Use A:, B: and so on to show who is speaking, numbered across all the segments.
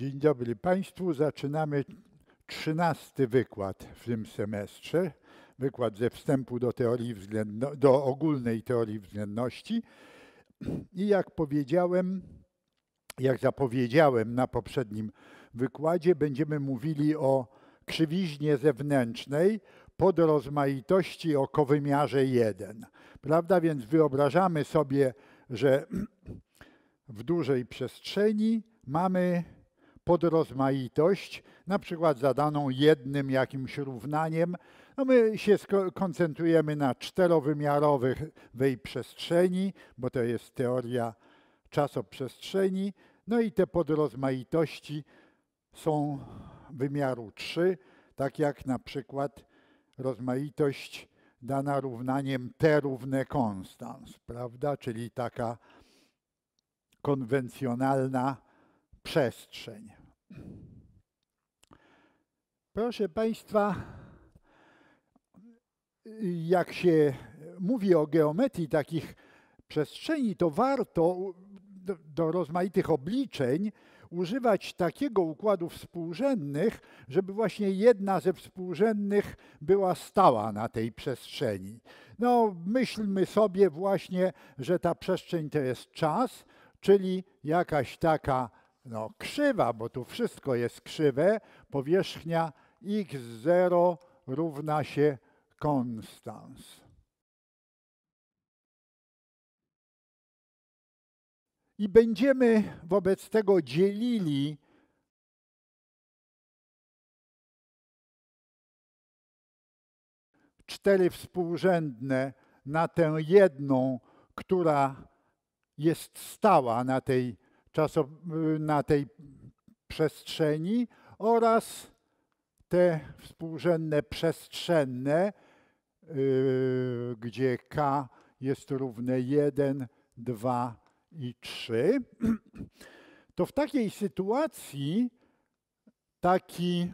A: Dzień dobry Państwu. Zaczynamy trzynasty wykład w tym semestrze. Wykład ze wstępu do, teorii względno- do ogólnej teorii względności. I jak powiedziałem, jak zapowiedziałem na poprzednim wykładzie, będziemy mówili o krzywiźnie zewnętrznej podrozmaitości o kowymiarze 1. Prawda? Więc wyobrażamy sobie, że w dużej przestrzeni mamy pod rozmaitość, na przykład zadaną jednym jakimś równaniem. No my się skoncentrujemy na czterowymiarowej przestrzeni, bo to jest teoria czasoprzestrzeni. No i te podrozmaitości są wymiaru 3, tak jak na przykład rozmaitość dana równaniem T równe konstans, prawda? Czyli taka konwencjonalna przestrzeń. Proszę Państwa, jak się mówi o geometrii takich przestrzeni, to warto do, do rozmaitych obliczeń używać takiego układu współrzędnych, żeby właśnie jedna ze współrzędnych była stała na tej przestrzeni. No, myślmy sobie właśnie, że ta przestrzeń to jest czas, czyli jakaś taka no, krzywa, bo tu wszystko jest krzywe, powierzchnia x0 równa się konstans. I będziemy wobec tego dzielili cztery współrzędne na tę jedną, która jest stała na tej czaso, y, na tej przestrzeni oraz te współrzędne przestrzenne, y, gdzie k jest równe 1, 2 i 3, to w takiej sytuacji taki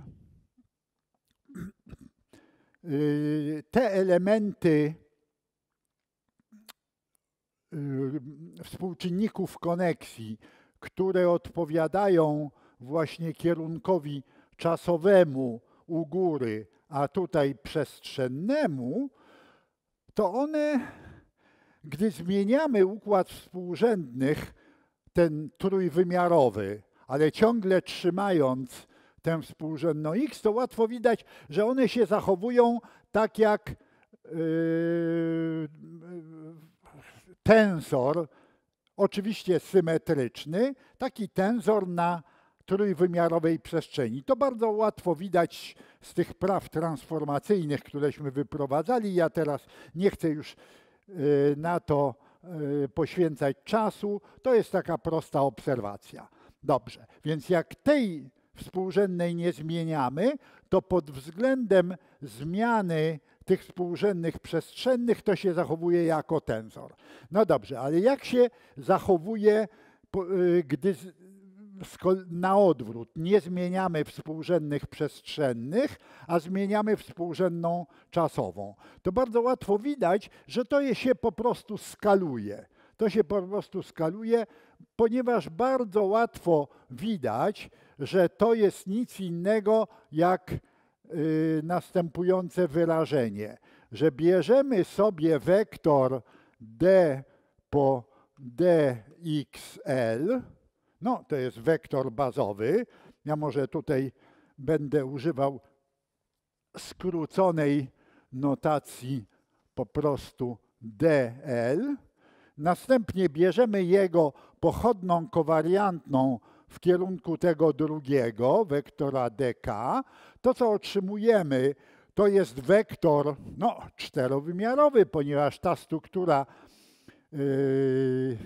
A: y, te elementy współczynników koneksji, które odpowiadają właśnie kierunkowi czasowemu u góry, a tutaj przestrzennemu, to one, gdy zmieniamy układ współrzędnych, ten trójwymiarowy, ale ciągle trzymając tę współrzędną x, to łatwo widać, że one się zachowują tak jak yy, yy tensor, oczywiście symetryczny, taki tensor na trójwymiarowej przestrzeni. To bardzo łatwo widać z tych praw transformacyjnych, któreśmy wyprowadzali. Ja teraz nie chcę już y, na to y, poświęcać czasu. To jest taka prosta obserwacja. Dobrze, więc jak tej współrzędnej nie zmieniamy, to pod względem zmiany tych współrzędnych przestrzennych, to się zachowuje jako tensor. No dobrze, ale jak się zachowuje, y, gdy na odwrót nie zmieniamy współrzędnych przestrzennych, a zmieniamy współrzędną czasową? To bardzo łatwo widać, że to się po prostu skaluje. To się po prostu skaluje, ponieważ bardzo łatwo widać, że to jest nic innego jak Y, następujące wyrażenie, że bierzemy sobie wektor d po dxl, no to jest wektor bazowy, ja może tutaj będę używał skróconej notacji po prostu dl, następnie bierzemy jego pochodną kowariantną w kierunku tego drugiego, wektora dk, to co otrzymujemy, to jest wektor no, czterowymiarowy, ponieważ ta struktura yy,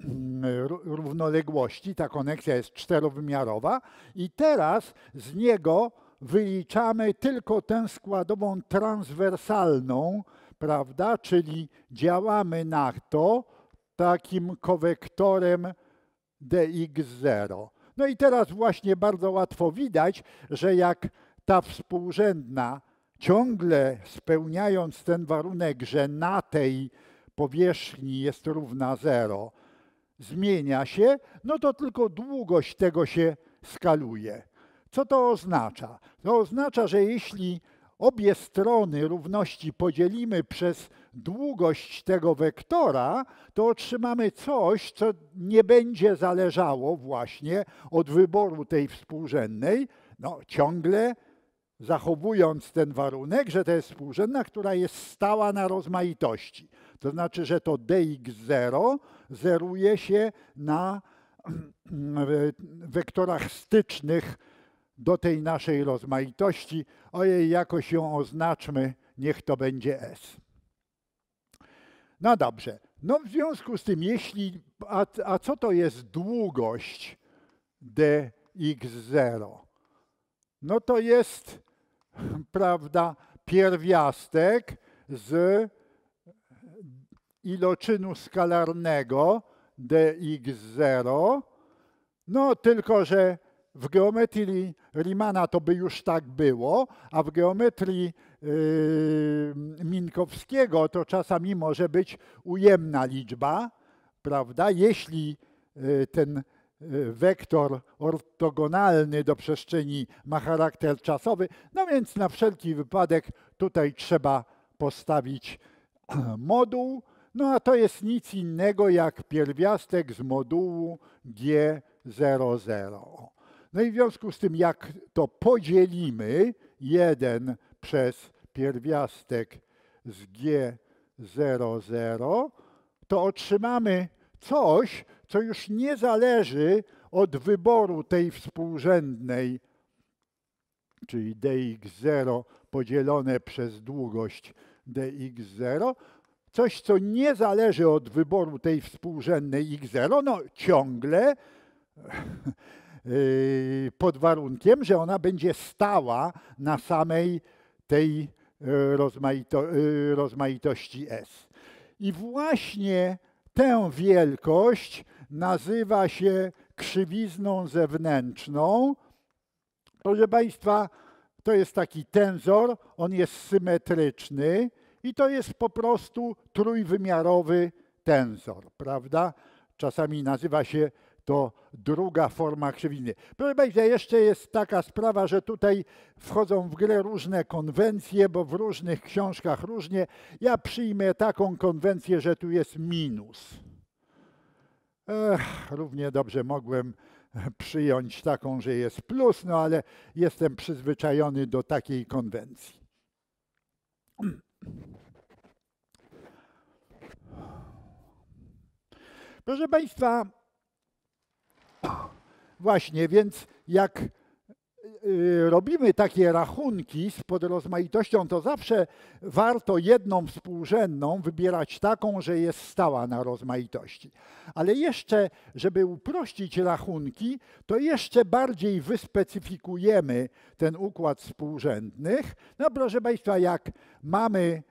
A: mm, równoległości, ta koneksja jest czterowymiarowa i teraz z niego wyliczamy tylko tę składową transwersalną, prawda, czyli działamy na to takim kowektorem dx0. No i teraz właśnie bardzo łatwo widać, że jak ta współrzędna ciągle spełniając ten warunek, że na tej powierzchni jest równa 0, zmienia się, no to tylko długość tego się skaluje. Co to oznacza? To oznacza, że jeśli obie strony równości podzielimy przez długość tego wektora, to otrzymamy coś, co nie będzie zależało właśnie od wyboru tej współrzędnej, no, ciągle zachowując ten warunek, że to jest współrzędna, która jest stała na rozmaitości. To znaczy, że to dx0 zeruje się na wektorach stycznych do tej naszej rozmaitości. Ojej, jakoś ją oznaczmy, niech to będzie S. No dobrze. No w związku z tym, jeśli. A, a co to jest długość dx0? No to jest, prawda, pierwiastek z iloczynu skalarnego dx0. No tylko, że w geometrii Riemanna to by już tak było, a w geometrii Y, Minkowskiego, to czasami może być ujemna liczba, prawda? Jeśli y, ten y, wektor ortogonalny do przestrzeni ma charakter czasowy, no więc na wszelki wypadek tutaj trzeba postawić moduł, no a to jest nic innego jak pierwiastek z modułu G00. No i w związku z tym, jak to podzielimy, 1 przez pierwiastek z G00, to otrzymamy coś, co już nie zależy od wyboru tej współrzędnej, czyli dx0 podzielone przez długość dx0, coś, co nie zależy od wyboru tej współrzędnej x0, no ciągle yy, pod warunkiem, że ona będzie stała na samej tej e, rozmaito, e, rozmaitości S. I właśnie tę wielkość nazywa się krzywizną zewnętrzną. Proszę Państwa, to jest taki tensor, on jest symetryczny i to jest po prostu trójwymiarowy tensor, prawda? Czasami nazywa się to druga forma krzywizny. Proszę Państwa, jeszcze jest taka sprawa, że tutaj wchodzą w grę różne konwencje, bo w różnych książkach różnie. Ja przyjmę taką konwencję, że tu jest minus. Ech, równie dobrze mogłem przyjąć taką, że jest plus, no ale jestem przyzwyczajony do takiej konwencji. Proszę Państwa, Właśnie, więc jak y, robimy takie rachunki z podrozmaitością, to zawsze warto jedną współrzędną wybierać taką, że jest stała na rozmaitości. Ale jeszcze, żeby uprościć rachunki, to jeszcze bardziej wyspecyfikujemy ten układ współrzędnych. No proszę Państwa, jak mamy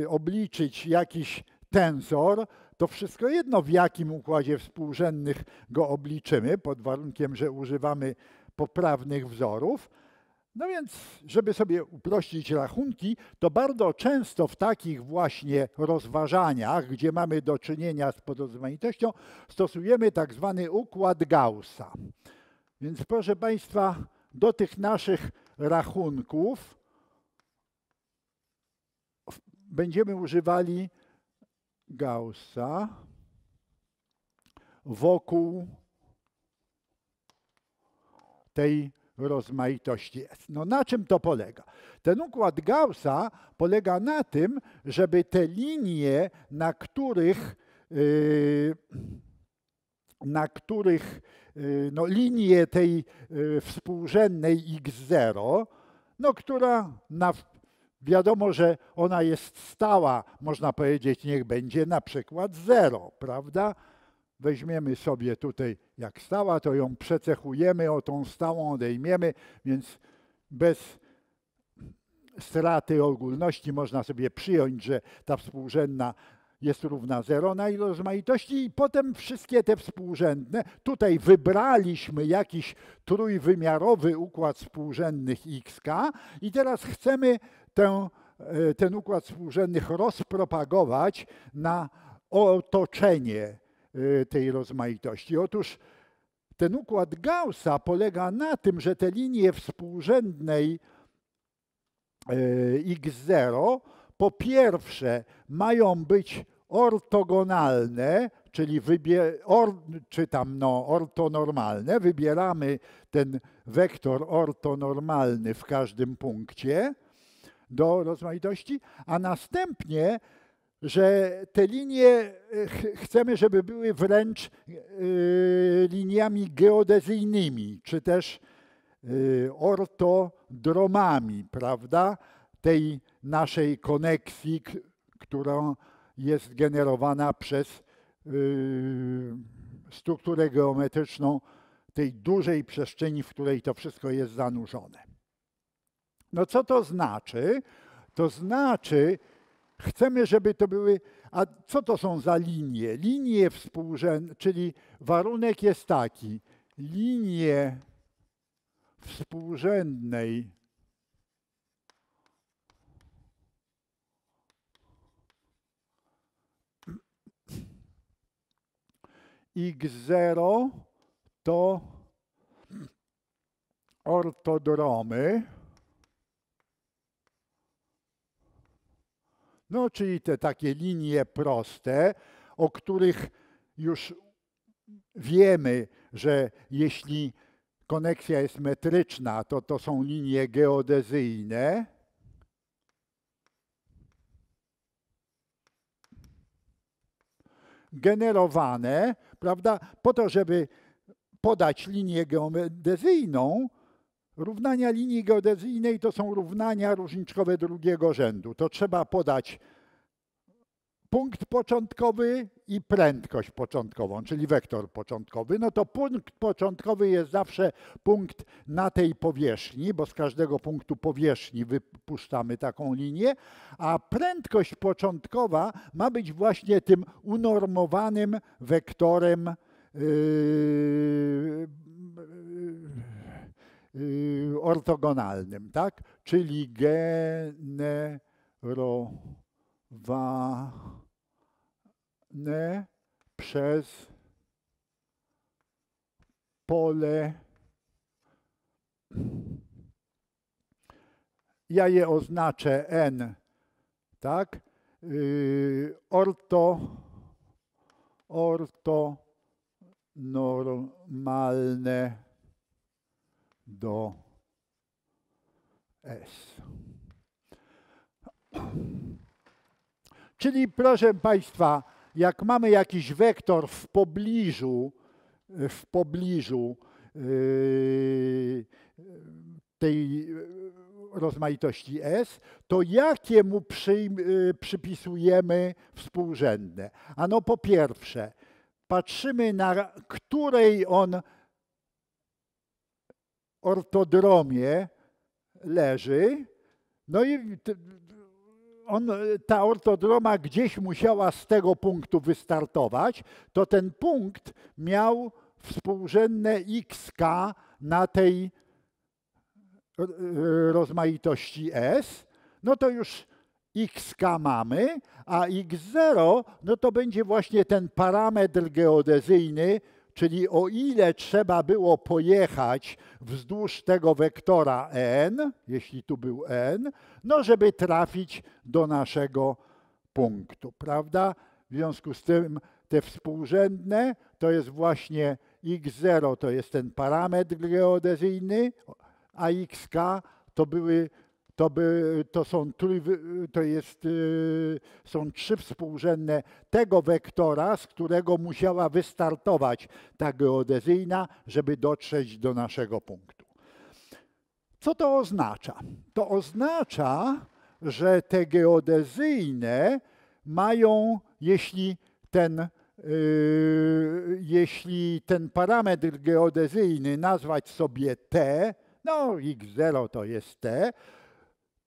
A: y, obliczyć jakiś tensor, to wszystko jedno, w jakim układzie współrzędnych go obliczymy, pod warunkiem, że używamy poprawnych wzorów. No więc, żeby sobie uprościć rachunki, to bardzo często w takich właśnie rozważaniach, gdzie mamy do czynienia z podrozmaitością, stosujemy tak zwany układ Gaussa. Więc proszę Państwa, do tych naszych rachunków będziemy używali Gaussa wokół tej rozmaitości jest. No na czym to polega? Ten układ Gaussa polega na tym, żeby te linie, na których, yy, na których yy, no, linie tej yy, współrzędnej x0, no, która na, Wiadomo, że ona jest stała, można powiedzieć, niech będzie na przykład zero, prawda? Weźmiemy sobie tutaj jak stała, to ją przecechujemy, o tą stałą odejmiemy, więc bez straty ogólności można sobie przyjąć, że ta współrzędna jest równa zero. na ilość rozmaitości i potem wszystkie te współrzędne. Tutaj wybraliśmy jakiś trójwymiarowy układ współrzędnych xk i teraz chcemy E, ten układ współrzędnych rozpropagować na otoczenie e, tej rozmaitości. Otóż ten układ Gaussa polega na tym, że te linie współrzędnej e, x0 po pierwsze mają być ortogonalne, czyli or, czy tam no, ortonormalne. Wybieramy ten wektor ortonormalny w każdym punkcie do rozmaitości, a następnie, że te linie e, chcemy, żeby były wręcz e, liniami geodezyjnymi, czy też e, ortodromami, prawda, tej naszej koneksji, która jest generowana przez strukturę geometryczną tej dużej przestrzeni, w której to wszystko jest zanurzone. No co to znaczy? To znaczy, chcemy, żeby to były. A co to są za linie? Linie współrzędne, czyli warunek jest taki. Linie współrzędnej x0 to ortodromy. No, czyli te takie linie proste, o których już wiemy, że jeśli koneksja jest metryczna, to to są linie geodezyjne. Generowane, prawda, po to, żeby podać linię geodezyjną, Równania linii geodezyjnej to są równania różniczkowe drugiego rzędu. To trzeba podać punkt początkowy i prędkość początkową, czyli wektor początkowy. No to punkt początkowy jest zawsze punkt na tej powierzchni, bo z każdego punktu powierzchni wypuszczamy taką linię, a prędkość początkowa ma być właśnie tym unormowanym wektorem. Yy, ortogonalnym, tak? Czyli generowane przez pole. Ja je oznaczę N, tak? Yy, orto, orto normalne do S. Czyli proszę Państwa, jak mamy jakiś wektor w pobliżu, w pobliżu yy, tej rozmaitości S, to jakiemu przy, yy, przypisujemy współrzędne? Ano po pierwsze, patrzymy na której on ortodromie, leży. No i on, ta ortodroma gdzieś musiała z tego punktu wystartować, to ten punkt miał współrzędne xk na tej e, rozmaitości s. No to już xk mamy, a x0 no to będzie właśnie ten parametr geodezyjny, Czyli o ile trzeba było pojechać wzdłuż tego wektora n, jeśli tu był n, no żeby trafić do naszego punktu, prawda? W związku z tym te współrzędne to jest właśnie x0 to jest ten parametr geodezyjny, a xk to były to, by, to, są, to jest, y, są trzy współrzędne tego wektora, z którego musiała wystartować ta geodezyjna, żeby dotrzeć do naszego punktu. Co to oznacza? To oznacza, że te geodezyjne mają, jeśli ten, y, jeśli ten parametr geodezyjny nazwać sobie T, no x0 to jest T,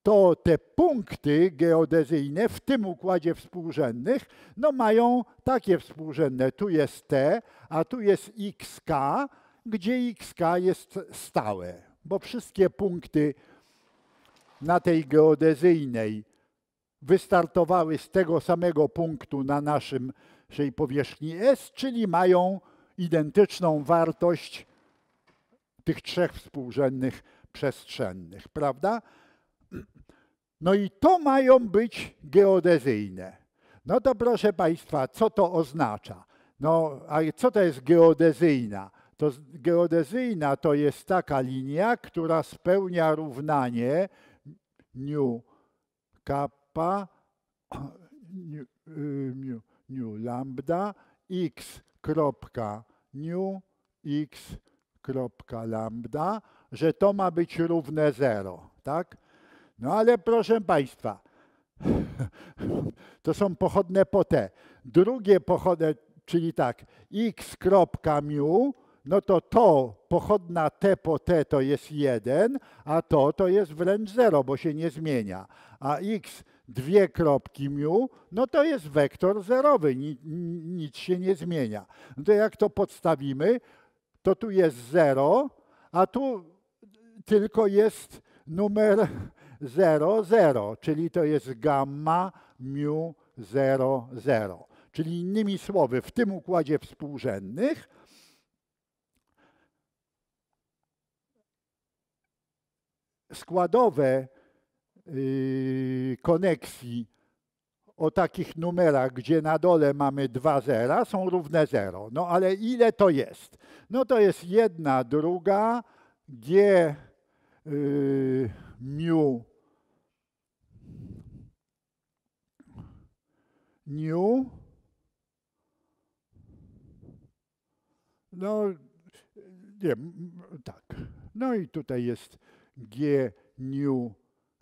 A: to te punkty geodezyjne w tym układzie współrzędnych no mają takie współrzędne. Tu jest T, a tu jest XK, gdzie XK jest stałe, bo wszystkie punkty na tej geodezyjnej wystartowały z tego samego punktu na naszym, naszej powierzchni S, czyli mają identyczną wartość tych trzech współrzędnych przestrzennych, prawda? No i to mają być geodezyjne. No to proszę Państwa, co to oznacza? No, a co to jest geodezyjna? To geodezyjna to jest taka linia, która spełnia równanie nu kappa, nu, y, nu, nu lambda, x kropka nu, x kropka lambda, że to ma być równe 0, tak? No ale proszę Państwa, to są pochodne po T. Drugie pochodne, czyli tak, x kropka mu, no to to pochodna t po t to jest 1, a to to jest wręcz 0, bo się nie zmienia. A x dwie kropki mu, no to jest wektor zerowy, nic, nic się nie zmienia. No to jak to podstawimy, to tu jest 0, a tu tylko jest numer 0, 0, czyli to jest gamma mu 0, 0. Czyli innymi słowy, w tym układzie współrzędnych składowe yy, koneksji o takich numerach, gdzie na dole mamy dwa zera, są równe 0. No ale ile to jest? No to jest jedna, druga, g yy, mu new. No, nie, tak. No i tutaj jest G new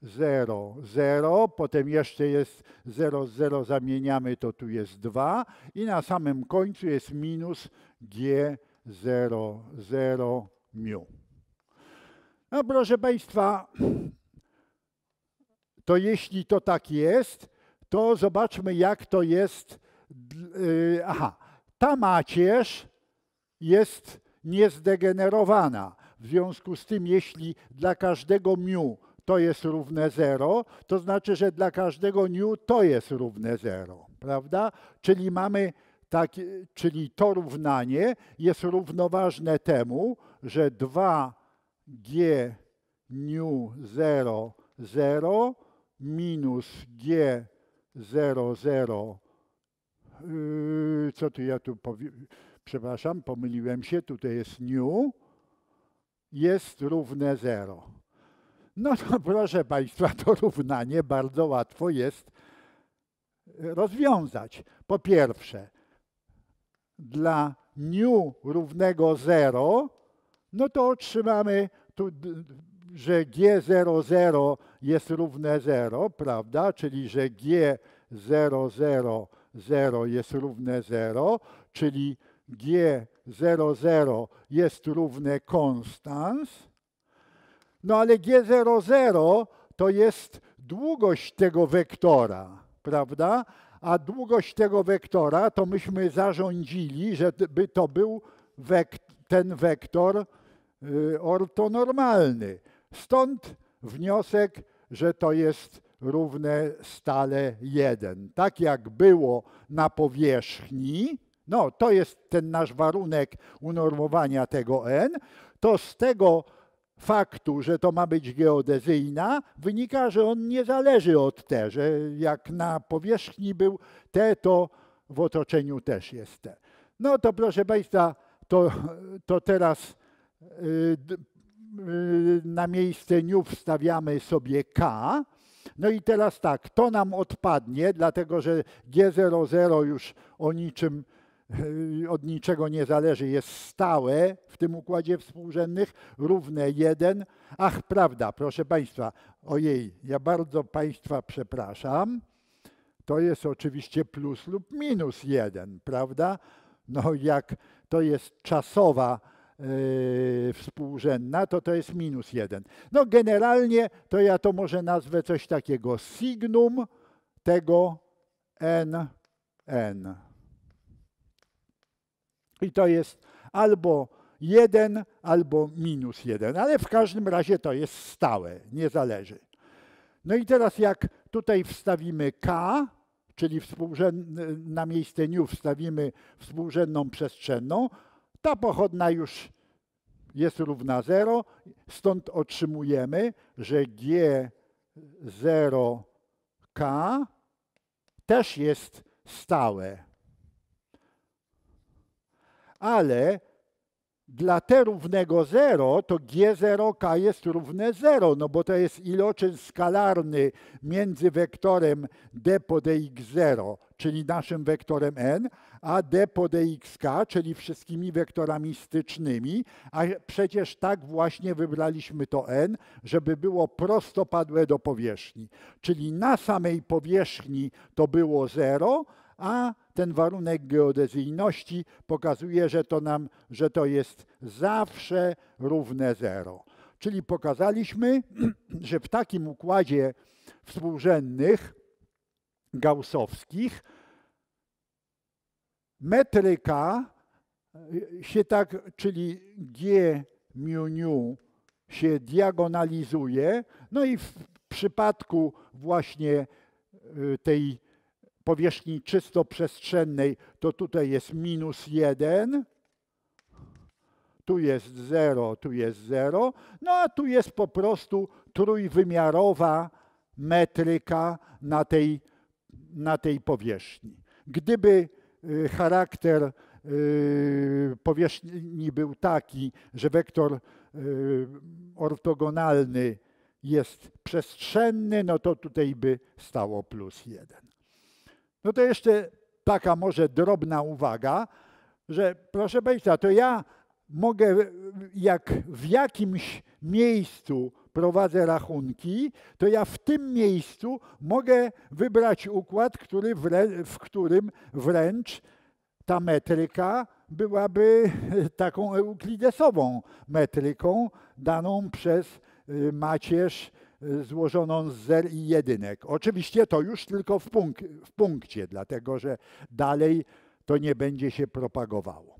A: 0, 0, potem jeszcze jest 0, 0, zamieniamy, to tu jest 2 i na samym końcu jest minus G 0, 0 mu. No proszę Państwa, to jeśli to tak jest, to zobaczmy, jak to jest. Y, aha, ta macierz jest niezdegenerowana. W związku z tym, jeśli dla każdego miu to jest równe 0, to znaczy, że dla każdego niu to jest równe 0, prawda? Czyli mamy tak, czyli to równanie jest równoważne temu, że 2g nu 0, 0 minus g 0, 0. Yy, co tu ja tu powiem? Przepraszam, pomyliłem się, tutaj jest new, jest równe 0. No to proszę Państwa, to równanie bardzo łatwo jest rozwiązać. Po pierwsze, dla new równego 0, no to otrzymamy tu że G00 jest równe 0, prawda? Czyli że G000 jest równe 0, czyli G00 jest równe konstans. No ale G00 to jest długość tego wektora, prawda? A długość tego wektora to myśmy zarządzili, żeby to był wekt ten wektor y, ortonormalny. Stąd wniosek, że to jest równe stale 1. Tak jak było na powierzchni, no to jest ten nasz warunek unormowania tego n, to z tego faktu, że to ma być geodezyjna, wynika, że on nie zależy od T, że jak na powierzchni był T, to w otoczeniu też jest T. No to proszę Państwa, to, to teraz y, Y, na miejsce new wstawiamy sobie k. No i teraz tak, to nam odpadnie, dlatego że G00 już o niczym, y, od niczego nie zależy, jest stałe w tym układzie współrzędnych, równe 1. Ach, prawda, proszę Państwa, ojej, ja bardzo Państwa przepraszam. To jest oczywiście plus lub minus 1, prawda? No jak to jest czasowa yy, współrzędna, to to jest minus jeden. No generalnie to ja to może nazwę coś takiego signum tego n n. I to jest albo 1 albo minus 1, ale w każdym razie to jest stałe, nie zależy. No i teraz jak tutaj wstawimy k, czyli na miejsce niu wstawimy współrzędną przestrzenną, ta pochodna już jest równa 0, stąd otrzymujemy, że G0K też jest stałe. Ale dla T równego 0 to G0K jest równe 0, no bo to jest iloczyn skalarny między wektorem D pod X0, czyli naszym wektorem N, a d pod dxk, e czyli wszystkimi wektorami stycznymi, a przecież tak właśnie wybraliśmy to n, żeby było prostopadłe do powierzchni. Czyli na samej powierzchni to było 0, a ten warunek geodezyjności pokazuje, że to nam, że to jest zawsze równe 0. Czyli pokazaliśmy, że w takim układzie współrzędnych gaussowskich metryka y, się tak, czyli G mu nu się diagonalizuje. No i w przypadku właśnie y, tej powierzchni czysto przestrzennej to tutaj jest minus 1, tu jest 0, tu jest 0, no a tu jest po prostu trójwymiarowa metryka na tej, na tej powierzchni. Gdyby Y, charakter y, powierzchni był taki, że wektor y, ortogonalny jest przestrzenny, no to tutaj by stało plus jeden. No to jeszcze taka może drobna uwaga, że proszę Państwa, to ja mogę jak w jakimś miejscu prowadzę rachunki, to ja w tym miejscu mogę wybrać układ, który wrę- w którym wręcz ta metryka byłaby taką euklidesową metryką daną przez y, macierz y, złożoną z zer i jedynek. Oczywiście to już tylko w, punk- w punkcie, dlatego że dalej to nie będzie się propagowało.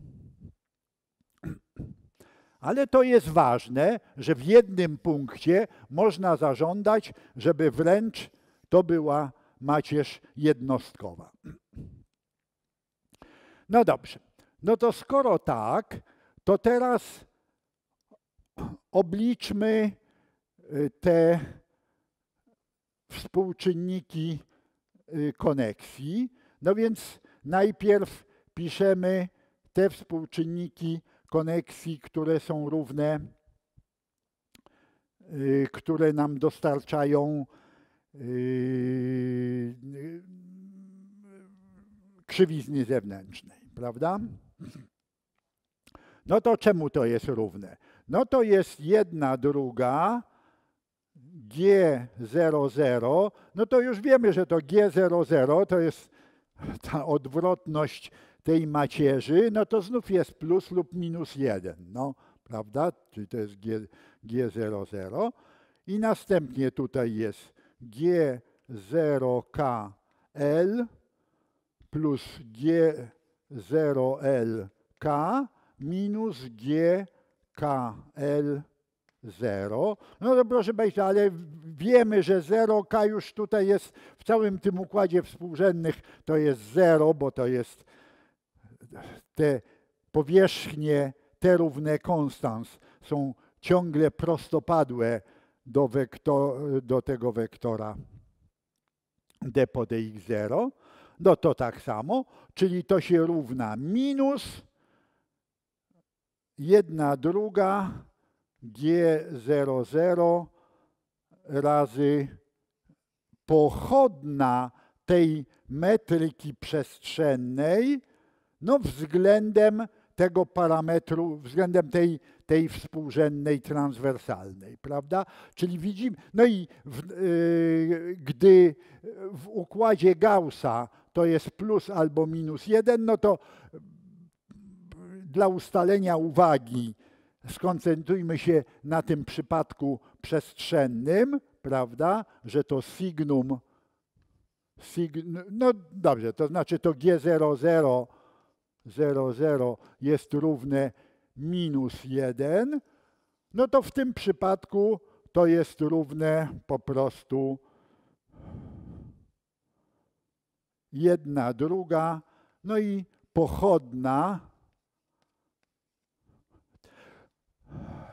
A: Ale to jest ważne, że w jednym punkcie można zażądać, żeby wręcz to była macierz jednostkowa. No dobrze. No to skoro tak, to teraz obliczmy y, te współczynniki y, koneksji. No więc najpierw piszemy te współczynniki koneksji, które są równe, y, które nam dostarczają y, krzywizny zewnętrznej, prawda? No to czemu to jest równe? No to jest jedna druga G00, no to już wiemy, że to G00 to jest ta odwrotność tej macierzy, no to znów jest plus lub minus 1, no, prawda? Czyli to jest G, G00. I następnie tutaj jest G0KL plus G0LK minus GKL 0. No to proszę Państwa, ale wiemy, że 0K już tutaj jest w całym tym układzie współrzędnych to jest 0, bo to jest te powierzchnie, te równe konstans są ciągle prostopadłe do, wektor, do tego wektora d po dx0, no to tak samo, czyli to się równa minus jedna druga g00 razy pochodna tej metryki przestrzennej, no względem tego parametru, względem tej, tej współrzędnej, transwersalnej, prawda? Czyli widzimy, no i w, y, gdy w układzie Gaussa to jest plus albo minus jeden, no to dla ustalenia uwagi skoncentrujmy się na tym przypadku przestrzennym, prawda, że to signum, sign, no dobrze, to znaczy to G00 0, 0 jest równe minus 1, no to w tym przypadku to jest równe po prostu 1 druga, no i pochodna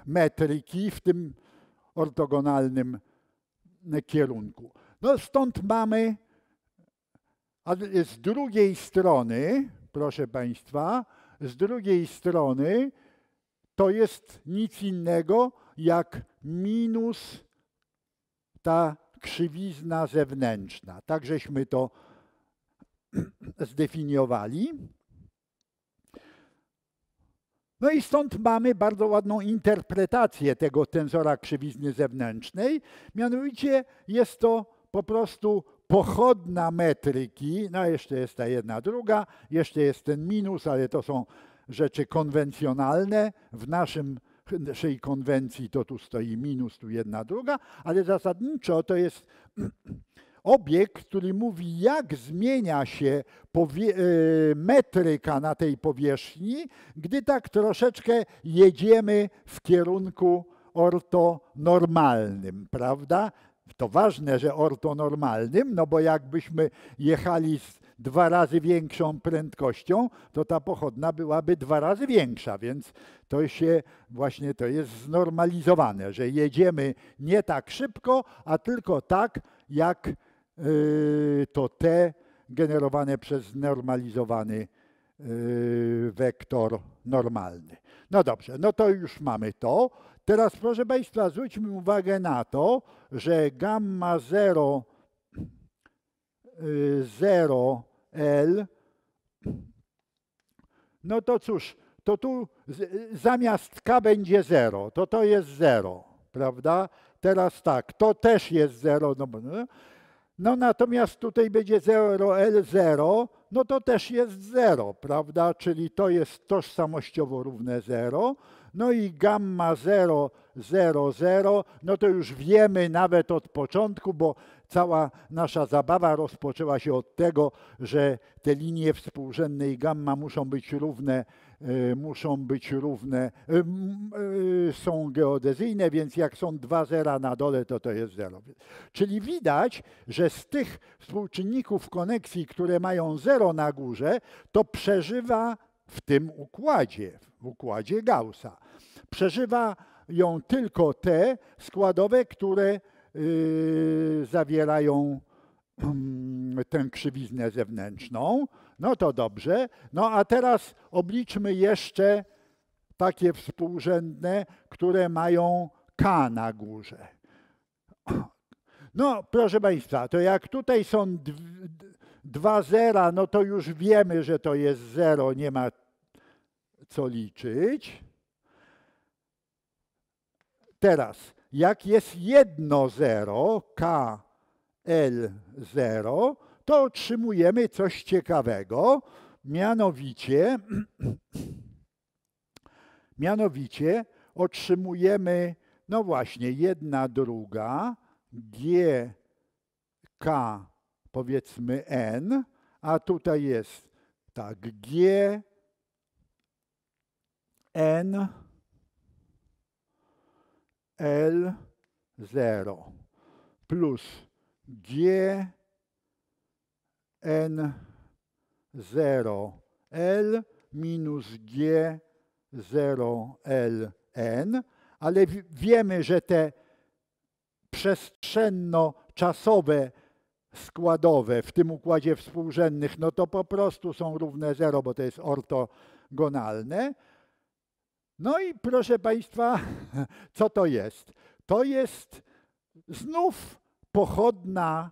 A: metryki w tym ortogonalnym kierunku. No stąd mamy, a z drugiej strony proszę Państwa. Z drugiej strony to jest nic innego jak minus ta krzywizna zewnętrzna. Tak żeśmy to zdefiniowali. No i stąd mamy bardzo ładną interpretację tego tensora krzywizny zewnętrznej. Mianowicie jest to po prostu pochodna metryki, no jeszcze jest ta jedna druga, jeszcze jest ten minus, ale to są rzeczy konwencjonalne. W naszym naszej konwencji to tu stoi minus, tu jedna druga, ale zasadniczo to jest obiekt, który mówi, jak zmienia się e, metryka na tej powierzchni, gdy tak troszeczkę jedziemy w kierunku ortonormalnym, prawda? to ważne, że ortonormalnym, no bo jakbyśmy jechali z dwa razy większą prędkością, to ta pochodna byłaby dwa razy większa, więc to się właśnie to jest znormalizowane, że jedziemy nie tak szybko, a tylko tak, jak yy, to te generowane przez znormalizowany yy, wektor normalny. No dobrze, no to już mamy to. Teraz proszę Państwa, zwróćmy uwagę na to, że gamma 0, 0 y, L, no to cóż, to tu zamiast K będzie 0, to to jest 0, prawda? Teraz tak, to też jest 0, no, no, no natomiast tutaj będzie 0L0, no to też jest 0, prawda? Czyli to jest tożsamościowo równe 0. No i gamma 0, 0, 0, no to już wiemy nawet od początku, bo cała nasza zabawa rozpoczęła się od tego, że te linie współrzędne i gamma muszą być równe, e, muszą być równe, e, e, są geodezyjne, więc jak są dwa zera na dole, to to jest zero. Czyli widać, że z tych współczynników koneksji, które mają zero na górze, to przeżywa w tym układzie, w układzie Gaussa. Przeżywa ją tylko te składowe, które y, zawierają mm, tę krzywiznę zewnętrzną. No to dobrze. No a teraz obliczmy jeszcze takie współrzędne, które mają K na górze. No, proszę Państwa, to jak tutaj są Dwa zera, no to już wiemy, że to jest zero, nie ma co liczyć. Teraz, jak jest jedno zero, K, L, zero, to otrzymujemy coś ciekawego, mianowicie, mianowicie otrzymujemy, no właśnie, jedna druga, G, K, powiedzmy N, a tutaj jest tak G, N, L, 0 plus G, N, 0, L minus G, 0, L, N, ale wiemy, że te przestrzenno-czasowe składowe w tym układzie współrzędnych, no to po prostu są równe 0, bo to jest ortogonalne. No i proszę Państwa, co to jest? To jest znów pochodna,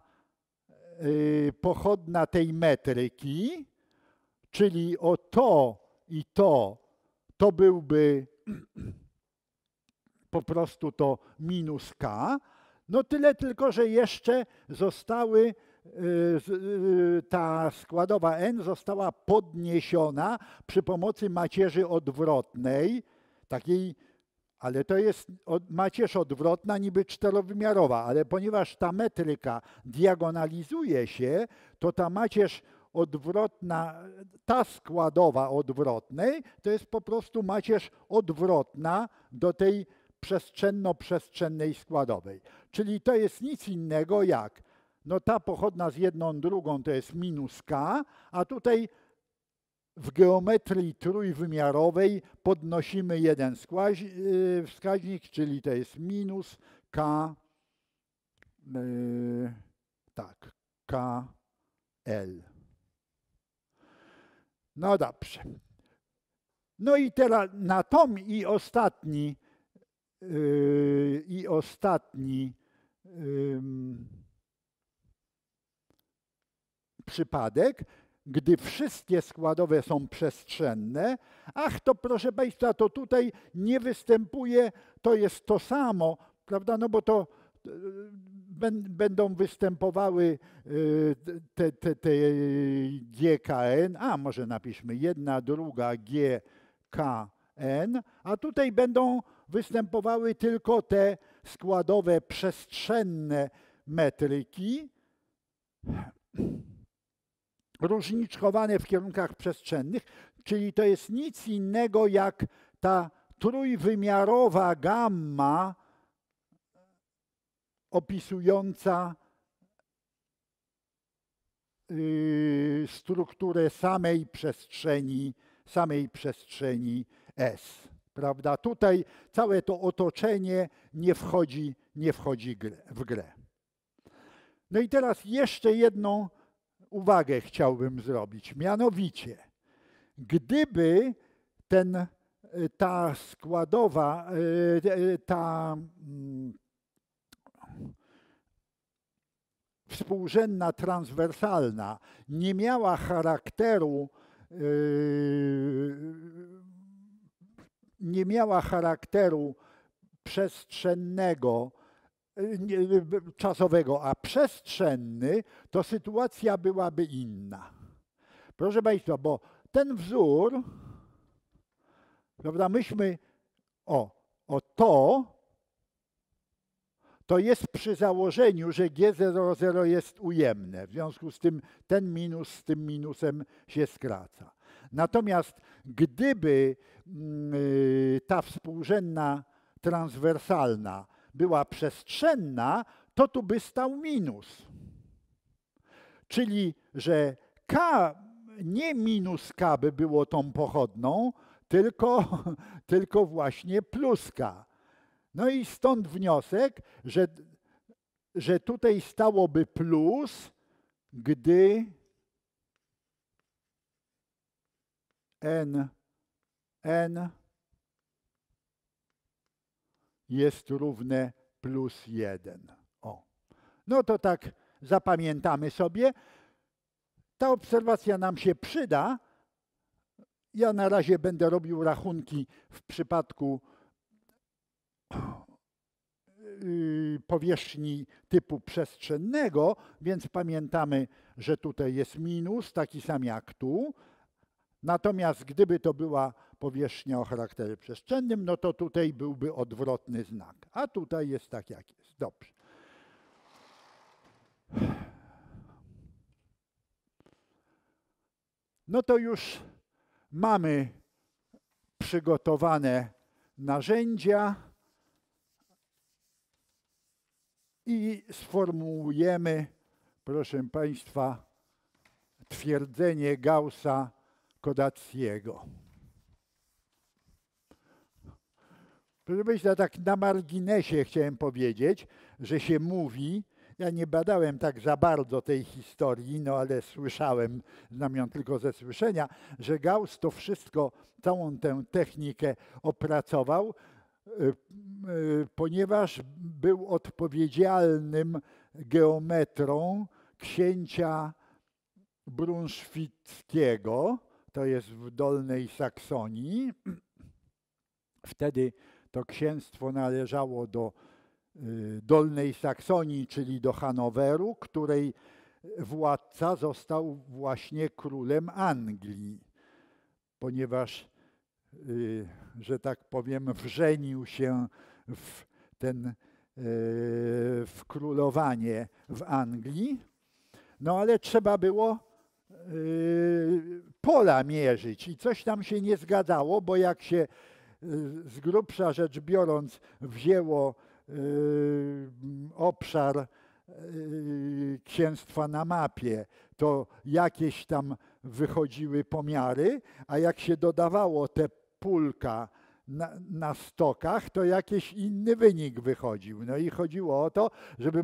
A: y, pochodna tej metryki, czyli o to i to, to byłby po prostu to minus k, no tyle tylko, że jeszcze zostały y, y, ta składowa N została podniesiona przy pomocy macierzy odwrotnej, takiej, ale to jest macierz odwrotna, niby czterowymiarowa, ale ponieważ ta metryka diagonalizuje się, to ta macierz odwrotna, ta składowa odwrotnej, to jest po prostu macierz odwrotna do tej przestrzenno-przestrzennej składowej. Czyli to jest nic innego jak, no ta pochodna z jedną drugą to jest minus k, a tutaj w geometrii trójwymiarowej podnosimy jeden y, wskaźnik, czyli to jest minus k, yy, tak, kl. No dobrze. No i teraz na tom i ostatni Yy, I ostatni przypadek, gdy wszystkie składowe są przestrzenne. Ach, to proszę Państwa, to tutaj nie występuje, to jest to samo, prawda? No bo to y, będą występowały y, te, te, te GKN, a może napiszmy jedna, druga GKN, a tutaj będą występowały tylko te składowe przestrzenne metryki, różniczkowane w kierunkach przestrzennych, czyli to jest nic innego jak ta trójwymiarowa gamma opisująca yy, strukturę samej przestrzeni, samej przestrzeni S. Prawda? Tutaj całe to otoczenie nie wchodzi, nie wchodzi w grę. No i teraz jeszcze jedną uwagę chciałbym zrobić. Mianowicie, gdyby ten, e, ta składowa, e, e, ta mm, współrzędna transwersalna nie miała charakteru nie miała charakteru przestrzennego, y, y, czasowego, a przestrzenny, to sytuacja byłaby inna. Proszę Państwa, bo ten wzór, prawda, myśmy o, o to, to jest przy założeniu, że G00 jest ujemne. W związku z tym ten minus z tym minusem się skraca. Natomiast gdyby Mm, y, ta współrzędna transwersalna była przestrzenna, to tu by stał minus. Czyli, że K, nie minus K by było tą pochodną, tylko, tylko właśnie plus K. No i stąd wniosek, że, że tutaj stałoby plus, gdy n n jest równe plus 1. O. No to tak zapamiętamy sobie. Ta obserwacja nam się przyda. Ja na razie będę robił rachunki w przypadku yy, powierzchni typu przestrzennego, więc pamiętamy, że tutaj jest minus, taki sam jak tu, Natomiast gdyby to była powierzchnia o charakterze przestrzennym, no to tutaj byłby odwrotny znak. A tutaj jest tak, jak jest. Dobrze. No to już mamy przygotowane narzędzia i sformułujemy, proszę Państwa, twierdzenie Gaussa Kodaciego. Proszę Państwa, tak na marginesie chciałem powiedzieć, że się mówi, ja nie badałem tak za bardzo tej historii, no ale słyszałem, znam ją tylko ze słyszenia, że Gauss to wszystko, całą tę technikę opracował, y, y, ponieważ był odpowiedzialnym geometrą księcia brunszwickiego, to jest w Dolnej Saksonii. Wtedy to księstwo należało do y, Dolnej Saksonii, czyli do Hanoweru, której władca został właśnie królem Anglii, ponieważ, y, że tak powiem, wrzenił się w ten y, w królowanie w Anglii. No ale trzeba było Yy, pola mierzyć i coś tam się nie zgadzało, bo jak się yy, z grubsza rzecz biorąc wzięło yy, obszar księstwa na mapie, to jakieś tam wychodziły pomiary, a jak się dodawało te pulka na, na stokach, to jakiś inny wynik wychodził. No i chodziło o to, żeby,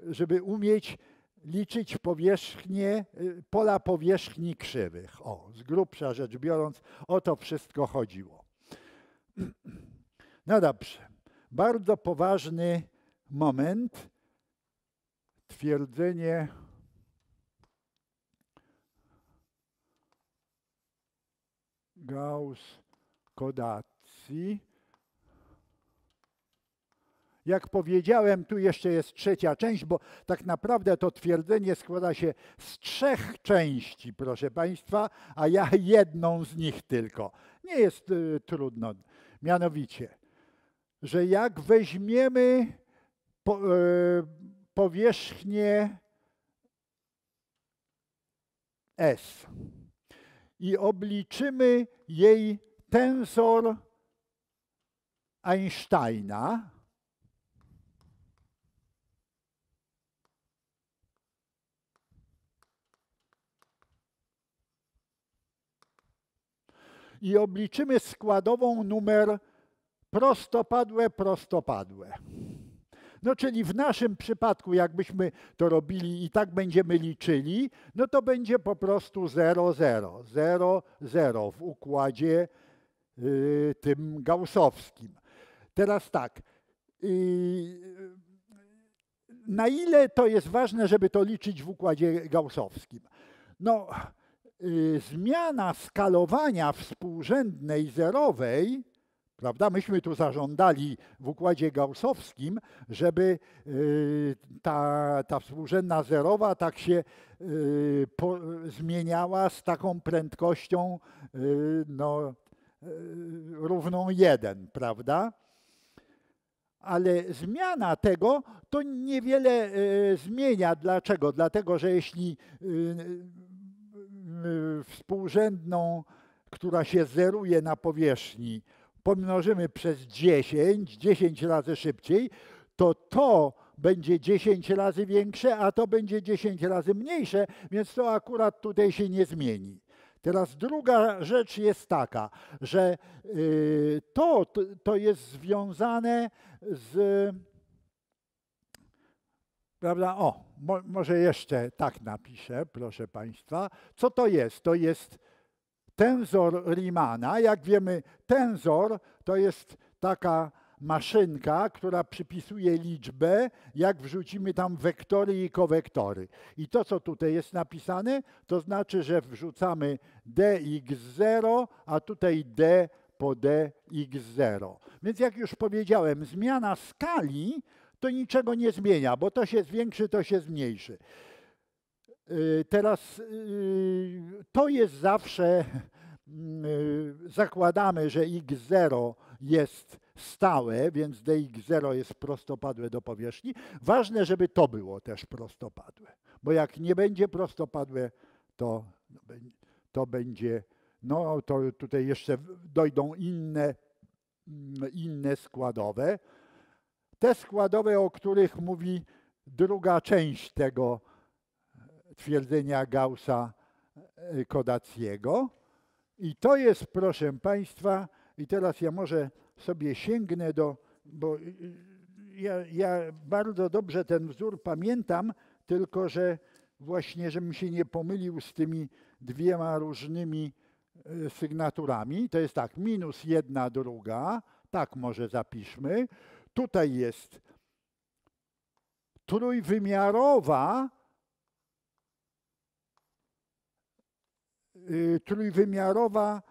A: żeby umieć liczyć powierzchnię, y, pola powierzchni krzywych. O, z grubsza rzecz biorąc, o to wszystko chodziło. No dobrze. Bardzo poważny moment. Twierdzenie Gauss-Kodacji jak powiedziałem, tu jeszcze jest trzecia część, bo tak naprawdę to twierdzenie składa się z trzech części, proszę Państwa, a ja jedną z nich tylko. Nie jest y, trudno. Mianowicie, że jak weźmiemy po, y, powierzchnię S i obliczymy jej tensor Einsteina, i obliczymy składową numer prostopadłe, prostopadłe. No czyli w naszym przypadku, jakbyśmy to robili i tak będziemy liczyli, no to będzie po prostu 0, 0, 0, 0 w układzie y, tym gaussowskim. Teraz tak, y, na ile to jest ważne, żeby to liczyć w układzie gaussowskim? No, Y, zmiana skalowania współrzędnej zerowej, prawda? Myśmy tu zażądali w układzie gaussowskim, żeby y, ta, ta współrzędna zerowa tak się y, po, zmieniała z taką prędkością no, równą 1, prawda? Ale zmiana tego to niewiele zmienia. Dlaczego? Dlatego, że jeśli Y, współrzędną, która się zeruje na powierzchni, pomnożymy przez 10, 10 razy szybciej, to to będzie 10 razy większe, a to będzie 10 razy mniejsze, więc to akurat tutaj się nie zmieni. Teraz druga rzecz jest taka, że y, to, to jest związane z Prawda? O, mo, może jeszcze tak napiszę, proszę Państwa. Co to jest? To jest tenzor Riemanna. Jak wiemy, tenzor to jest taka maszynka, która przypisuje liczbę, jak wrzucimy tam wektory i kowektory. I to, co tutaj jest napisane, to znaczy, że wrzucamy dx0, a tutaj d po dx0. Więc jak już powiedziałem, zmiana skali to niczego nie zmienia, bo to się zwiększy, to się zmniejszy. Y, teraz y, to jest zawsze, y, zakładamy, że x0 jest stałe, więc dx0 jest prostopadłe do powierzchni. Ważne, żeby to było też prostopadłe, bo jak nie będzie prostopadłe, to, to będzie, no to tutaj jeszcze dojdą inne, mm, inne składowe. Te składowe, o których mówi druga część tego twierdzenia Gaussa e, Kodaciego. I to jest, proszę Państwa, i teraz ja może sobie sięgnę do, bo y, y, ja, ja bardzo dobrze ten wzór pamiętam, tylko że właśnie, żebym się nie pomylił z tymi dwiema różnymi e, sygnaturami. To jest tak, minus jedna druga, tak może zapiszmy. Tutaj jest trójwymiarowa, y, trójwymiarowa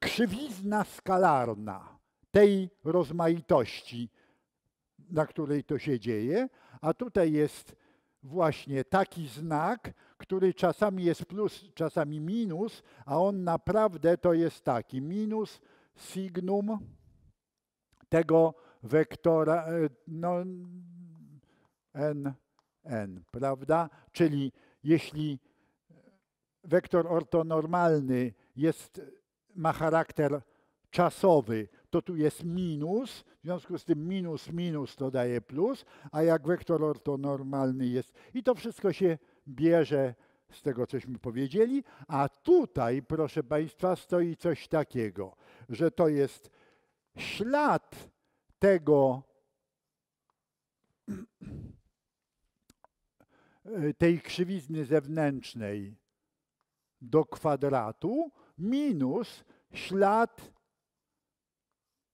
A: krzywizna skalarna tej rozmaitości, na której to się dzieje, a tutaj jest właśnie taki znak, który czasami jest plus, czasami minus, a on naprawdę to jest taki minus signum tego wektora e, no, n, n, prawda? Czyli jeśli wektor ortonormalny jest, ma charakter czasowy, to tu jest minus, w związku z tym minus minus to daje plus, a jak wektor ortonormalny jest i to wszystko się bierze z tego, cośmy powiedzieli, a tutaj, proszę Państwa, stoi coś takiego, że to jest ślad tego, e, tej krzywizny zewnętrznej do kwadratu minus ślad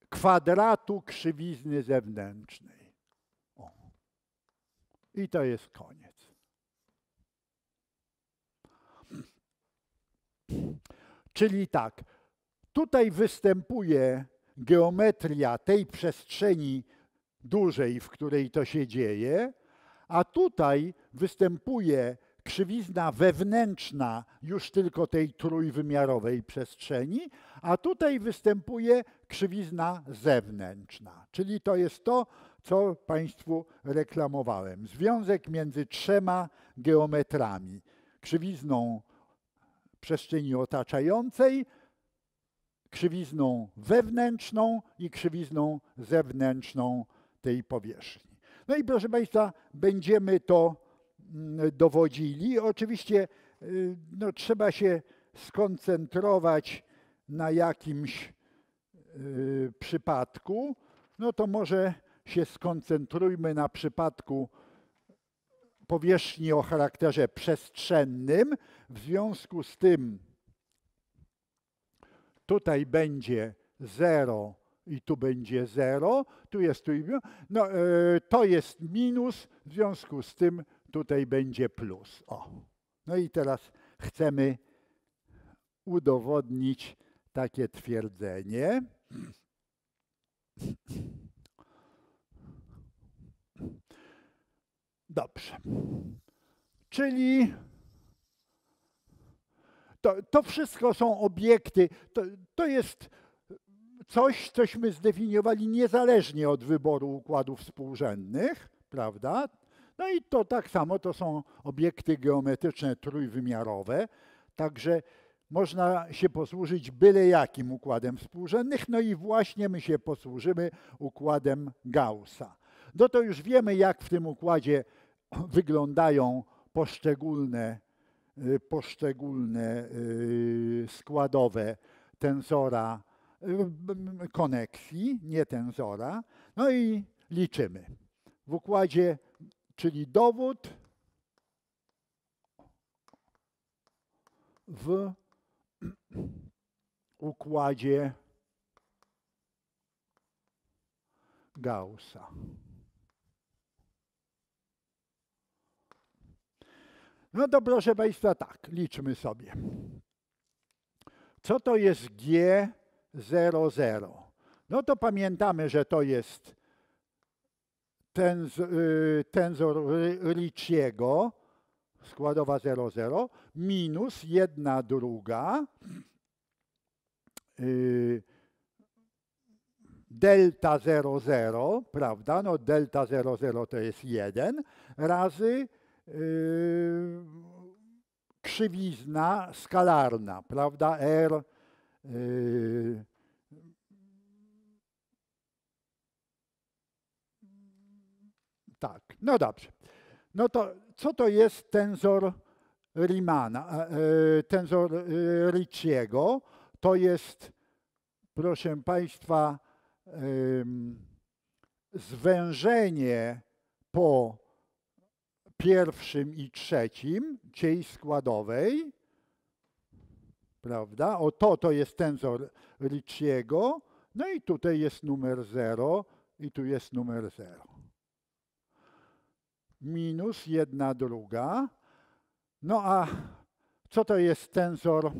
A: kwadratu krzywizny zewnętrznej. O. I to jest koniec. Czyli tak, tutaj występuje geometria tej przestrzeni dużej, w której to się dzieje, a tutaj występuje krzywizna wewnętrzna już tylko tej trójwymiarowej przestrzeni, a tutaj występuje krzywizna zewnętrzna. Czyli to jest to, co Państwu reklamowałem. Związek między trzema geometrami. Krzywizną przestrzeni otaczającej, krzywizną wewnętrzną i krzywizną zewnętrzną tej powierzchni. No i proszę Państwa, będziemy to mm, dowodzili. Oczywiście y, no, trzeba się skoncentrować na jakimś y, przypadku, no to może się skoncentrujmy na przypadku powierzchni o charakterze przestrzennym. W związku z tym Tutaj będzie 0 i tu będzie 0, tu jest tu no, e, to jest minus, w związku z tym tutaj będzie plus. O. No i teraz chcemy udowodnić takie twierdzenie. Dobrze. Czyli to, to wszystko są obiekty, to, to jest coś, cośmy zdefiniowali niezależnie od wyboru układów współrzędnych, prawda? No i to tak samo to są obiekty geometryczne trójwymiarowe, także można się posłużyć byle jakim układem współrzędnych, no i właśnie my się posłużymy układem Gaussa. No to już wiemy, jak w tym układzie wyglądają poszczególne Y, poszczególne y, składowe tensora y, koneksji, nie tensora. No i liczymy. W układzie, czyli dowód w układzie Gaussa. No to proszę Państwa, tak, liczmy sobie. Co to jest G00? No to pamiętamy, że to jest tenz, y, tenzor Ricciego, składowa 00, minus 1 druga y, delta 00, prawda? No delta 00 to jest 1 razy Yy, krzywizna skalarna, prawda? R yy, Tak, no dobrze. No to co to jest tensor Riemanna, e, e, tensor e, Ricciego? To jest, proszę Państwa, zwężenie po pierwszym i trzecim ciej składowej, prawda? O to, to jest tensor Ricciego, no i tutaj jest numer 0 i tu jest numer 0. Minus jedna druga. No a co to jest tensor,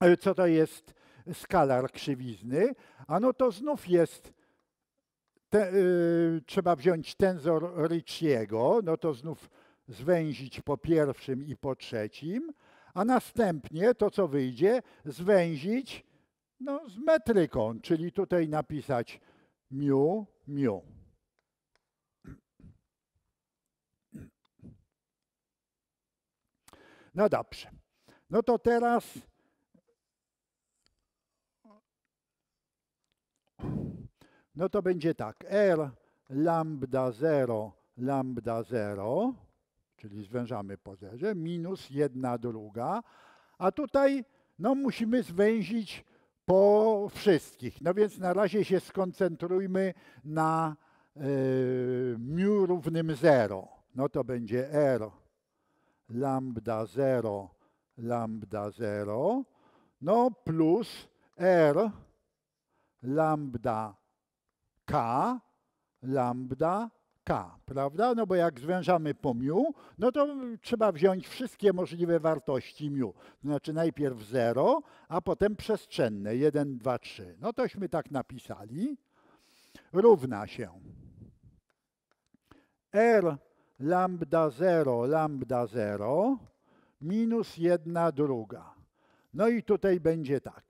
A: e, co to jest skalar krzywizny? a no to znów jest te, y, trzeba wziąć tenzor Ricciego, no to znów zwęzić po pierwszym i po trzecim, a następnie to, co wyjdzie, zwęzić no, z metryką, czyli tutaj napisać miu, miu. No dobrze. No to teraz No to będzie tak. R lambda 0 lambda 0, czyli zwężamy po zerze, minus 1 druga. A tutaj no, musimy zwęzić po wszystkich. No więc na razie się skoncentrujmy na yy, mu równym 0. No to będzie R lambda 0 lambda 0, no plus R lambda k lambda k, prawda? No bo jak zwężamy po miu, no to trzeba wziąć wszystkie możliwe wartości miu. To znaczy najpierw 0, a potem przestrzenne 1, 2, 3. No tośmy tak napisali. Równa się r lambda 0, lambda 0 minus 1 druga. No i tutaj będzie tak.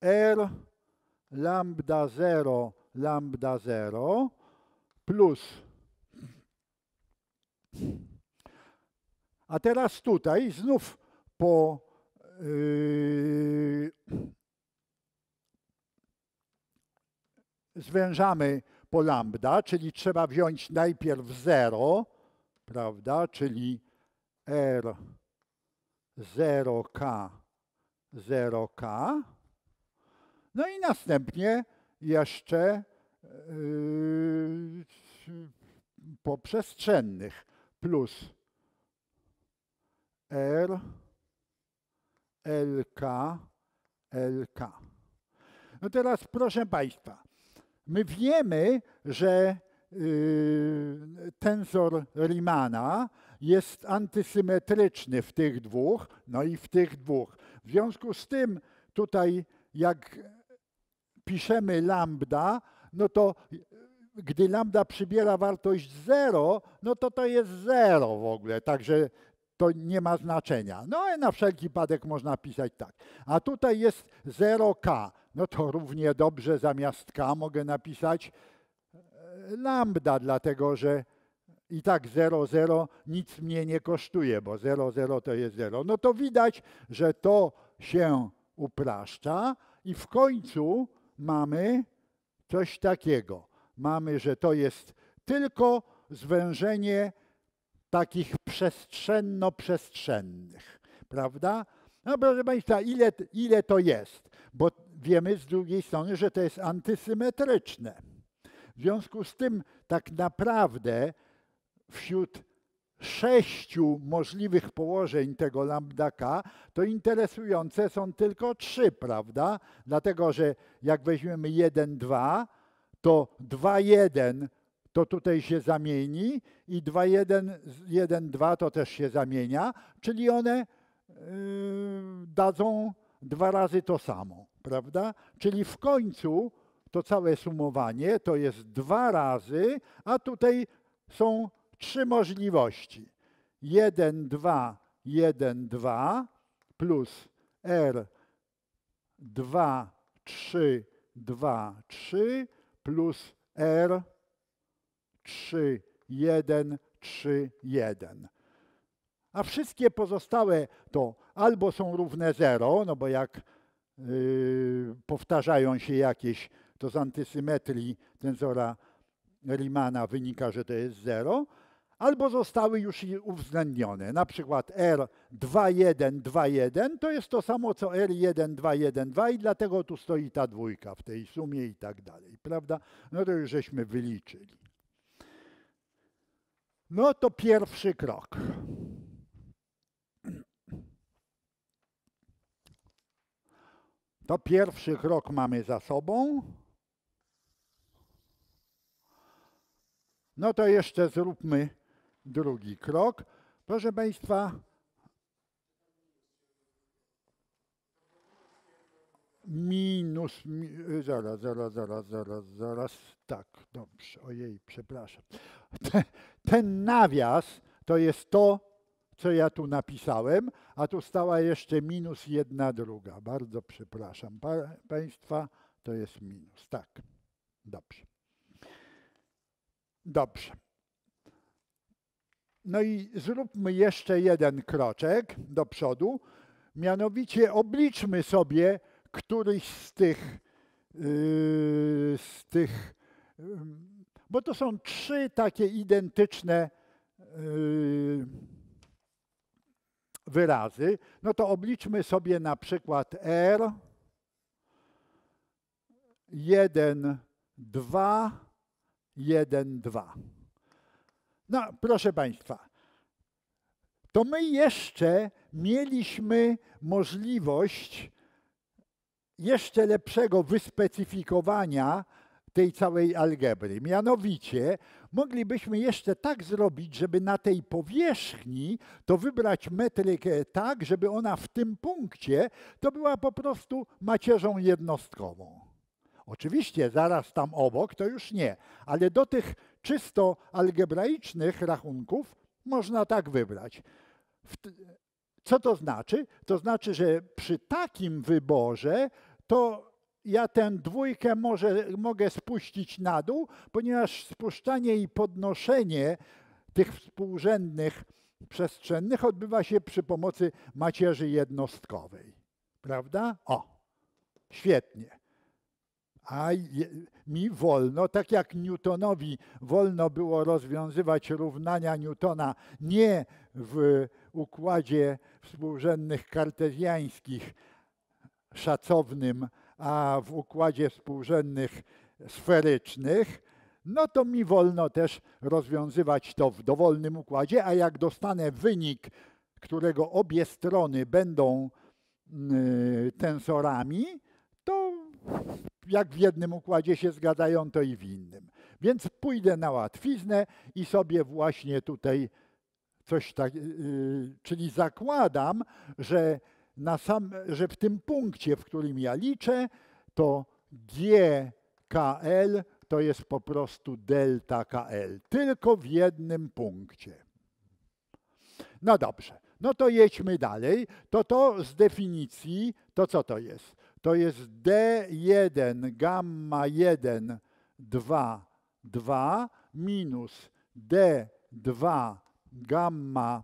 A: r lambda 0, lambda 0 plus. A teraz tutaj znów po yy, zwężamy po lambda, czyli trzeba wziąć najpierw 0, prawda, czyli R 0K 0K no i następnie jeszcze yy, poprzestrzennych plus R, LK, LK. No teraz proszę Państwa, my wiemy, że yy, tensor Riemanna jest antysymetryczny w tych dwóch, no i w tych dwóch. W związku z tym tutaj jak piszemy lambda, no to gdy lambda przybiera wartość 0, no to to jest 0 w ogóle, także to nie ma znaczenia. No ale na wszelki wypadek można pisać tak. A tutaj jest 0k, no to równie dobrze zamiast k mogę napisać e, lambda, dlatego że i tak 0,0 nic mnie nie kosztuje, bo 0,0 to jest 0. No to widać, że to się upraszcza i w końcu mamy coś takiego. Mamy, że to jest tylko zwężenie takich przestrzenno-przestrzennych, prawda? No proszę Państwa, ile, ile to jest? Bo wiemy z drugiej strony, że to jest antysymetryczne. W związku z tym tak naprawdę wśród sześciu możliwych położeń tego lambda k, to interesujące są tylko trzy, prawda? Dlatego, że jak weźmiemy 1, 2, to 2, 1 to tutaj się zamieni i 2, 1, 1, 2 to też się zamienia, czyli one yy, dadzą dwa razy to samo, prawda? Czyli w końcu to całe sumowanie to jest dwa razy, a tutaj są trzy możliwości. 1, 2, 1, 2 plus R 2, 3, 2, 3 plus R 3, 1, 3, 1. A wszystkie pozostałe to albo są równe 0, no bo jak yy, powtarzają się jakieś, to z antysymetrii tenzora Riemanna wynika, że to jest 0, albo zostały już uwzględnione. Na przykład R2121 to jest to samo co R1212 i dlatego tu stoi ta dwójka w tej sumie i tak dalej, prawda? No to już żeśmy wyliczyli. No to pierwszy krok. To pierwszy krok mamy za sobą. No to jeszcze zróbmy drugi krok. Proszę Państwa, minus, mi, zaraz, zaraz, zaraz, zaraz, zaraz, tak, dobrze, ojej, przepraszam. Ten, ten nawias to jest to, co ja tu napisałem, a tu stała jeszcze minus jedna druga. Bardzo przepraszam pa, Państwa, to jest minus, tak, dobrze. Dobrze. No i zróbmy jeszcze jeden kroczek do przodu, mianowicie obliczmy sobie któryś z tych, yy, z tych yy, bo to są trzy takie identyczne yy, wyrazy. No to obliczmy sobie na przykład R, 1, 2, 1, 2. No, proszę Państwa, to my jeszcze mieliśmy możliwość jeszcze lepszego wyspecyfikowania tej całej algebry. Mianowicie moglibyśmy jeszcze tak zrobić, żeby na tej powierzchni to wybrać metrykę tak, żeby ona w tym punkcie to była po prostu macierzą jednostkową. Oczywiście zaraz tam obok to już nie, ale do tych czysto algebraicznych rachunków można tak wybrać. Co to znaczy? To znaczy, że przy takim wyborze to ja tę dwójkę może, mogę spuścić na dół, ponieważ spuszczanie i podnoszenie tych współrzędnych przestrzennych odbywa się przy pomocy macierzy jednostkowej. Prawda? O, świetnie a mi wolno, tak jak Newtonowi wolno było rozwiązywać równania Newtona nie w układzie współrzędnych kartezjańskich szacownym, a w układzie współrzędnych sferycznych, no to mi wolno też rozwiązywać to w dowolnym układzie, a jak dostanę wynik, którego obie strony będą mm, y, tensorami, to jak w jednym układzie się zgadzają, to i w innym. Więc pójdę na łatwiznę i sobie właśnie tutaj coś tak, y, y, czyli zakładam, że, na sam, że w tym punkcie, w którym ja liczę, to GKL to jest po prostu delta KL, tylko w jednym punkcie. No dobrze, no to jedźmy dalej. To to z definicji, to co to jest? to jest D1 gamma 1 2 2 minus D2 gamma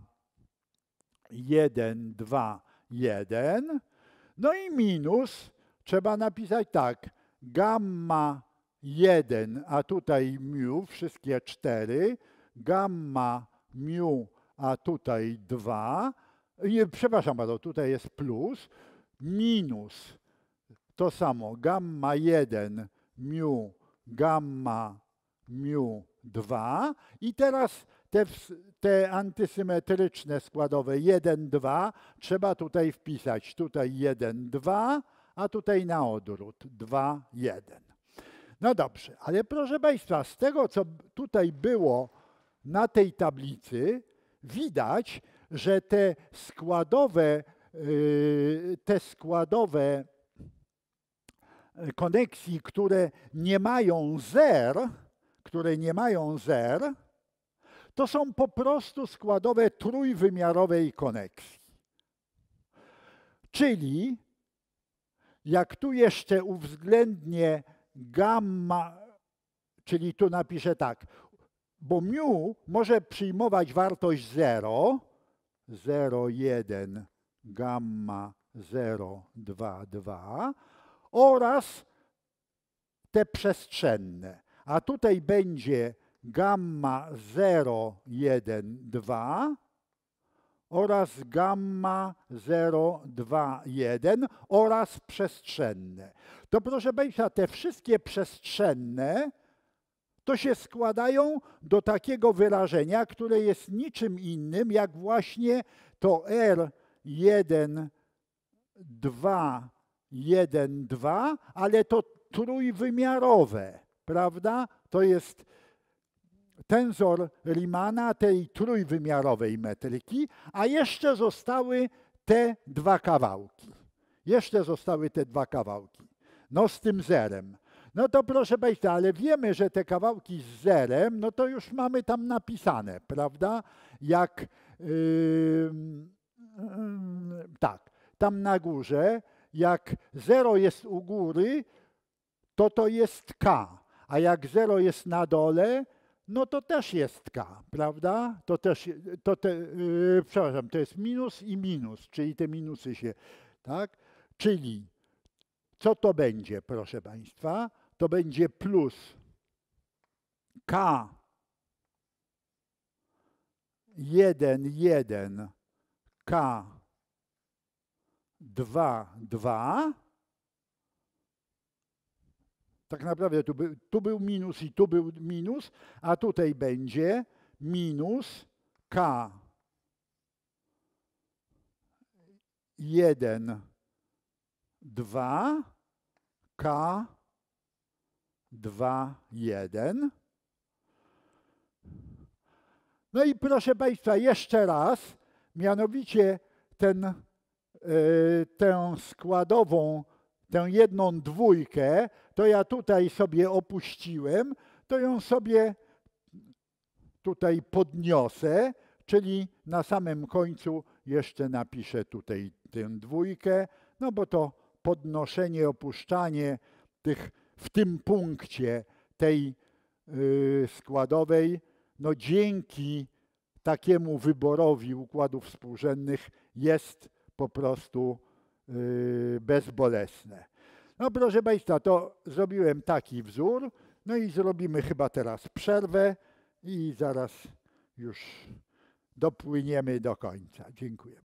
A: 1 2 1. No i minus trzeba napisać tak, gamma 1, a tutaj mu, wszystkie cztery, gamma mu, a tutaj 2, nie, przepraszam bardzo, tutaj jest plus, minus to samo. Gamma 1, mu, gamma, mu 2. I teraz te, te antysymetryczne składowe 1, 2 trzeba tutaj wpisać. Tutaj 1, 2, a tutaj na odwrót 2, 1. No dobrze, ale proszę Państwa, z tego co tutaj było na tej tablicy, widać, że te składowe, yy, te składowe koneksji, które nie mają zer, które nie mają zer, to są po prostu składowe trójwymiarowej koneksji. Czyli jak tu jeszcze uwzględnię gamma, czyli tu napiszę tak, bo mu może przyjmować wartość 0, 0, 1, gamma 0, 2, 2, oraz te przestrzenne. A tutaj będzie gamma 0, 1, 2 oraz gamma 0, 2, 1 oraz przestrzenne. To proszę Państwa, te wszystkie przestrzenne to się składają do takiego wyrażenia, które jest niczym innym jak właśnie to R1, 2, 1, 2, ale to trójwymiarowe, prawda? To jest tenzor Riemanna tej trójwymiarowej metryki, a jeszcze zostały te dwa kawałki. Jeszcze zostały te dwa kawałki. No z tym zerem. No to proszę Państwa, ale wiemy, że te kawałki z zerem, no to już mamy tam napisane, prawda? Jak yy, yy, yy tak, tam na górze jak 0 jest u góry, to to jest K, a jak 0 jest na dole, no to też jest K, prawda? To też, to te, yy, przepraszam, to jest minus i minus, czyli te minusy się, tak? Czyli co to będzie, proszę Państwa? To będzie plus K 1, 1, K 2, 2. Tak naprawdę tu, by, tu był minus i tu był minus, a tutaj będzie minus K 1, 2, K 2, 1. No i proszę Państwa, jeszcze raz, mianowicie ten Y, tę składową, tę jedną dwójkę, to ja tutaj sobie opuściłem, to ją sobie tutaj podniosę, czyli na samym końcu jeszcze napiszę tutaj tę dwójkę, no bo to podnoszenie, opuszczanie tych w tym punkcie tej y, składowej, no dzięki takiemu wyborowi układów współrzędnych jest po prostu yy, bezbolesne. No proszę Państwa, to zrobiłem taki wzór, no i zrobimy chyba teraz przerwę i zaraz już dopłyniemy do końca. Dziękuję.